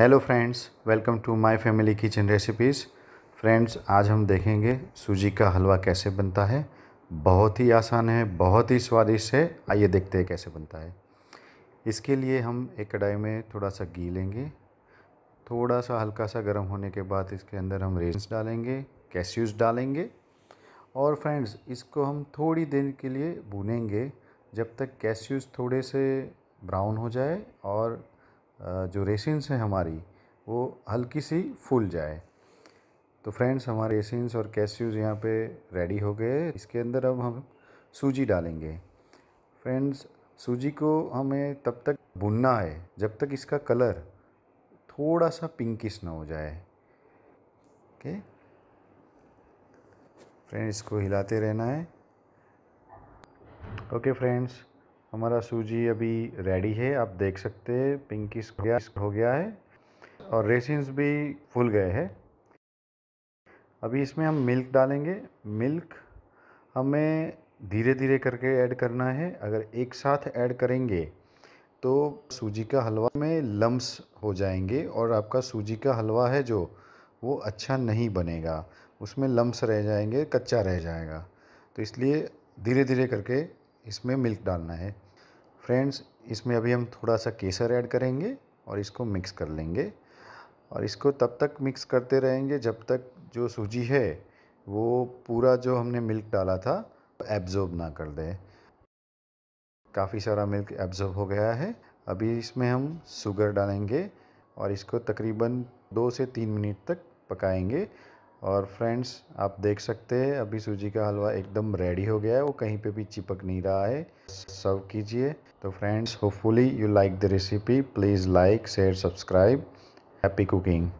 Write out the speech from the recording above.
hello friends welcome to my family kitchen recipes friends आज हम देखेंगे सूजी का हलवा कैसे बनता है बहुत ही आसान है बहुत ही स्वादिष्ट है आइए देखते हैं कैसे बनता है इसके लिए हम एक कढ़ाई में थोड़ा सा घी लेंगे थोड़ा सा हल्का सा गर्म होने के बाद इसके अंदर हम रेस डालेंगे कैश्यूज डालेंगे और फ्रेंड्स इसको हम थोड़ी देर के लिए भुनेंगे जब तक कैश्यूज थोड़े से ब्राउन हो जाए और जो रेसिन्स हैं हमारी वो हल्की सी फूल जाए तो फ्रेंड्स हमारे रेसिन्स और कैस्यूज यहाँ पे रेडी हो गए इसके अंदर अब हम सूजी डालेंगे फ्रेंड्स सूजी को हमें तब तक भुनना है जब तक इसका कलर थोड़ा सा पिंकिश ना हो जाए ओके फ्रेंड्स इसको हिलाते रहना है ओके फ्रेंड्स हमारा सूजी अभी रेडी है आप देख सकते हैं पिंकिस हो गया है और रेसिन्स भी फूल गए हैं अभी इसमें हम मिल्क डालेंगे मिल्क हमें धीरे धीरे करके ऐड करना है अगर एक साथ ऐड करेंगे तो सूजी का हलवा में लम्स हो जाएंगे और आपका सूजी का हलवा है जो वो अच्छा नहीं बनेगा उसमें लम्स रह जाएंगे कच्चा रह जाएगा तो इसलिए धीरे धीरे करके इसमें मिल्क डालना है फ्रेंड्स इसमें अभी हम थोड़ा सा केसर ऐड करेंगे और इसको मिक्स कर लेंगे और इसको तब तक मिक्स करते रहेंगे जब तक जो सूजी है वो पूरा जो हमने मिल्क डाला था एब्ज़ॉर्ब ना कर दे काफ़ी सारा मिल्क एब्ज़ॉर्ब हो गया है अभी इसमें हम शुगर डालेंगे और इसको तकरीबन दो से तीन मिनट तक पकाएंगे और फ्रेंड्स आप देख सकते हैं अभी सूजी का हलवा एकदम रेडी हो गया है वो कहीं पे भी चिपक नहीं रहा है सर्व कीजिए तो friends hopefully you like the recipe please like share subscribe happy cooking